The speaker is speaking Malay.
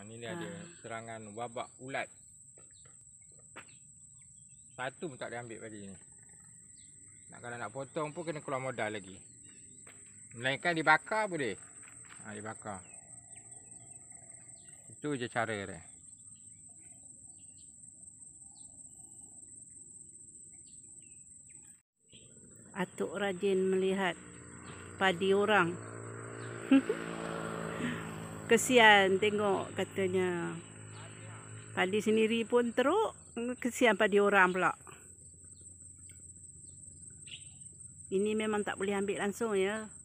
Ah, ni dia ha. ada ah. serangan wabak ulat. Satu pun tak diambil pagi ni. Nak kalau nak potong pun kena keluar modal lagi. Melainkan dibakar boleh. Ha, dibakar. Itu je cara dia. Atuk rajin melihat padi orang. kesian tengok katanya padi sendiri pun teruk kesian padi orang pula ini memang tak boleh ambil langsung ya